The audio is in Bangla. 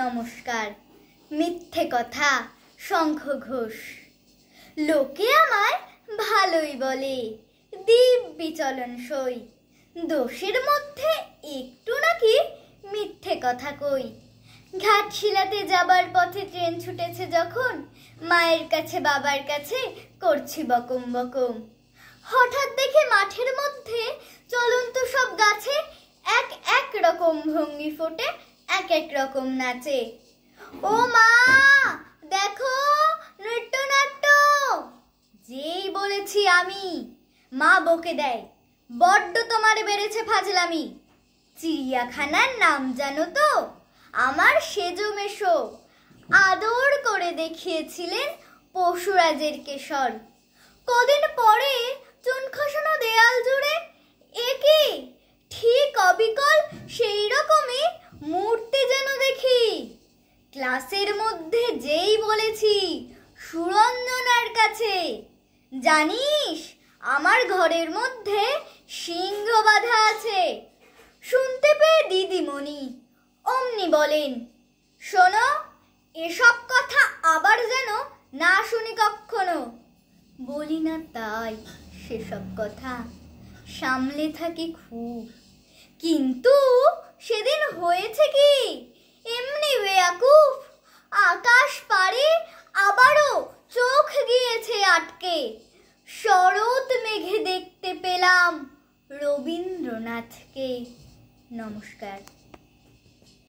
নমস্কার মিথ্যে কথা শঙ্খ ঘোষ লোকে আমার ভালোই বলে দিব্যি বিচলন সই দোষের মধ্যে একটু নাকি মিথ্যে কথা কই ঘাটশিলাতে যাবার পথে ট্রেন ছুটেছে যখন মায়ের কাছে বাবার কাছে করছি বকম বকম হঠাৎ দেখে মাঠের মধ্যে চলন্ত সব গাছে এক এক রকম ভঙ্গি ফোটে এক এক রকম নাচে ও মা দেখো নৃত্যনাট্য যেই বলেছি আমি মা বকে দেয় বড্ড তোমারে বেড়েছে ফাজলামি চিড়িয়াখানার নাম জানো তো আমার সেজো মেশো আদর করে দেখিয়েছিলেন পশুরাজের কেশর কদিন পরে চুন খসানো দেয়াল জুড়ে ক্লাসের মধ্যে যেই বলেছি সুরঞ্জনার কাছে জানিস আমার ঘরের মধ্যে সিংহ বাধা আছে শুনতে পেয়ে দিদিমণি অমনি বলেন শোনো এসব কথা আবার যেন না শুনি কখনো বলি না তাই সেসব কথা সামলে থাকি খুব কিন্তু আটকে শরৎ মেঘে দেখতে পেলাম রবীন্দ্রনাথকে নমস্কার